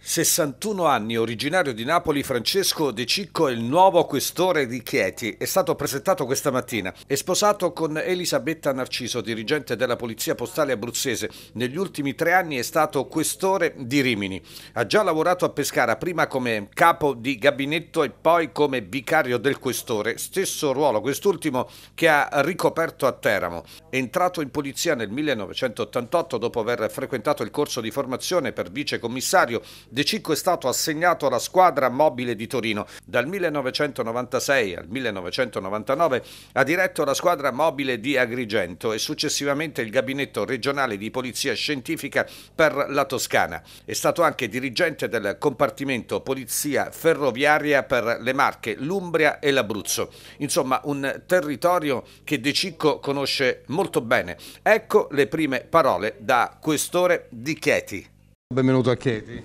61 anni, originario di Napoli, Francesco De Cicco è il nuovo questore di Chieti. È stato presentato questa mattina. È sposato con Elisabetta Narciso, dirigente della Polizia Postale Abruzzese. Negli ultimi tre anni è stato questore di Rimini. Ha già lavorato a Pescara, prima come capo di gabinetto e poi come vicario del questore. Stesso ruolo, quest'ultimo, che ha ricoperto a Teramo. È entrato in polizia nel 1988 dopo aver frequentato il corso di formazione per vicecommissario De Cicco è stato assegnato alla squadra mobile di Torino. Dal 1996 al 1999 ha diretto la squadra mobile di Agrigento e successivamente il gabinetto regionale di polizia scientifica per la Toscana. È stato anche dirigente del compartimento polizia ferroviaria per le Marche, l'Umbria e l'Abruzzo. Insomma, un territorio che De Cicco conosce molto bene. Ecco le prime parole da questore di Chieti. Benvenuto a Chieti.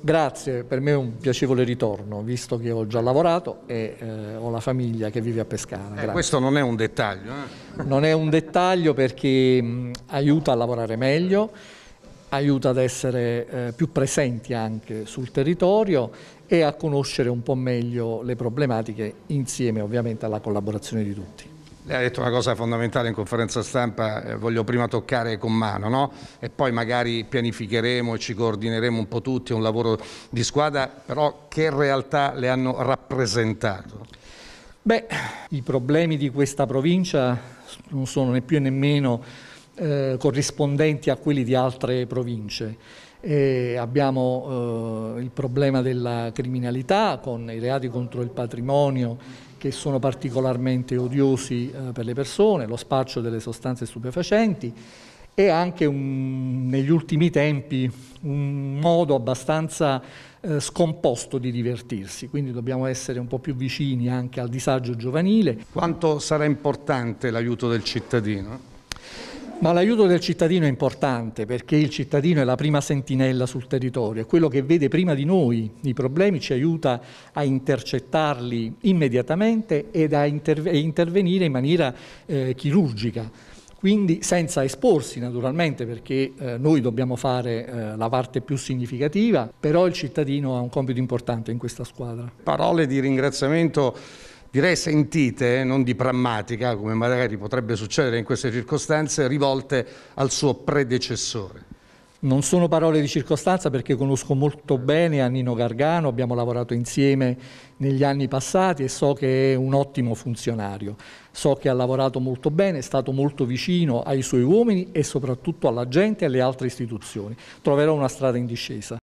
Grazie, per me è un piacevole ritorno, visto che ho già lavorato e eh, ho la famiglia che vive a Pescara. Eh, questo non è un dettaglio. Eh? Non è un dettaglio perché mh, aiuta a lavorare meglio, aiuta ad essere eh, più presenti anche sul territorio e a conoscere un po' meglio le problematiche insieme ovviamente alla collaborazione di tutti. Lei ha detto una cosa fondamentale in conferenza stampa, eh, voglio prima toccare con mano no? e poi magari pianificheremo e ci coordineremo un po' tutti, è un lavoro di squadra, però che realtà le hanno rappresentato? Beh, i problemi di questa provincia non sono né più né meno eh, corrispondenti a quelli di altre province. E abbiamo eh, il problema della criminalità con i reati contro il patrimonio che sono particolarmente odiosi eh, per le persone, lo spaccio delle sostanze stupefacenti e anche un, negli ultimi tempi un modo abbastanza eh, scomposto di divertirsi, quindi dobbiamo essere un po' più vicini anche al disagio giovanile. Quanto sarà importante l'aiuto del cittadino? Ma l'aiuto del cittadino è importante perché il cittadino è la prima sentinella sul territorio, è quello che vede prima di noi i problemi, ci aiuta a intercettarli immediatamente e a interve intervenire in maniera eh, chirurgica. Quindi senza esporsi naturalmente perché eh, noi dobbiamo fare eh, la parte più significativa, però il cittadino ha un compito importante in questa squadra. Parole di ringraziamento direi sentite, eh, non di prammatica, come magari potrebbe succedere in queste circostanze, rivolte al suo predecessore. Non sono parole di circostanza perché conosco molto bene Annino Gargano, abbiamo lavorato insieme negli anni passati e so che è un ottimo funzionario. So che ha lavorato molto bene, è stato molto vicino ai suoi uomini e soprattutto alla gente e alle altre istituzioni. Troverò una strada in discesa.